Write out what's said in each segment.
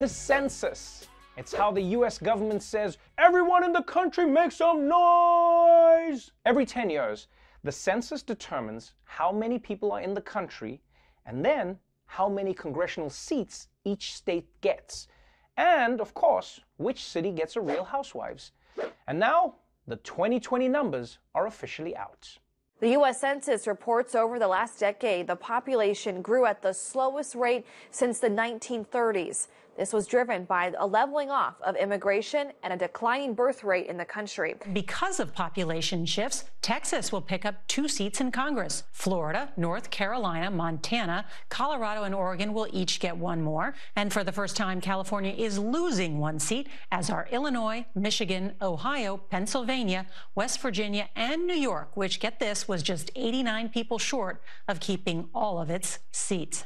The census. It's how the US government says, everyone in the country make some noise! Every 10 years, the census determines how many people are in the country and then how many congressional seats each state gets. And, of course, which city gets a real housewives. And now, the 2020 numbers are officially out. The U.S. Census reports over the last decade the population grew at the slowest rate since the 1930s. This was driven by a leveling off of immigration and a declining birth rate in the country. Because of population shifts, Texas will pick up two seats in Congress. Florida, North Carolina, Montana, Colorado, and Oregon will each get one more. And for the first time, California is losing one seat, as are Illinois, Michigan, Ohio, Pennsylvania, West Virginia, and New York, which, get this, was just 89 people short of keeping all of its seats.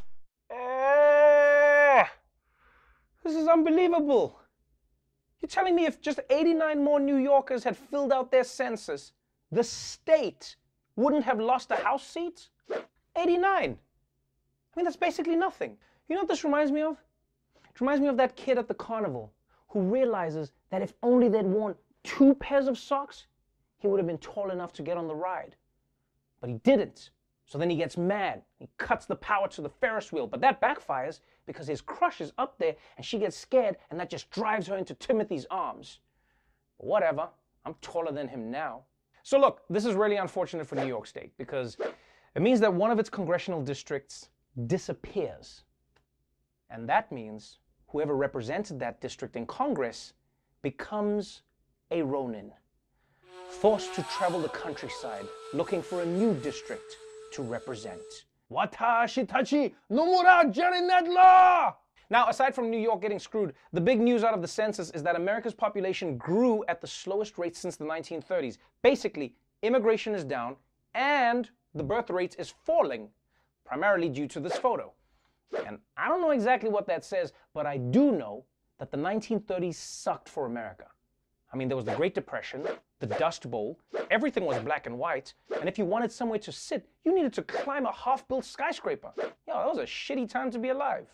This is unbelievable. You're telling me if just 89 more New Yorkers had filled out their census, the state wouldn't have lost a House seat? 89. I mean, that's basically nothing. You know what this reminds me of? It reminds me of that kid at the carnival who realizes that if only they'd worn two pairs of socks, he would have been tall enough to get on the ride. But he didn't. So then he gets mad. He cuts the power to the Ferris wheel, but that backfires because his crush is up there and she gets scared and that just drives her into Timothy's arms. But whatever, I'm taller than him now. So look, this is really unfortunate for New York State because it means that one of its congressional districts disappears. And that means whoever represented that district in Congress becomes a Ronin, forced to travel the countryside looking for a new district to represent. Watashi tachi nomura Now, aside from New York getting screwed, the big news out of the census is that America's population grew at the slowest rate since the 1930s. Basically, immigration is down and the birth rate is falling, primarily due to this photo. And I don't know exactly what that says, but I do know that the 1930s sucked for America. I mean, there was the Great Depression, the Dust Bowl, everything was black and white, and if you wanted somewhere to sit, you needed to climb a half-built skyscraper. Yo, that was a shitty time to be alive.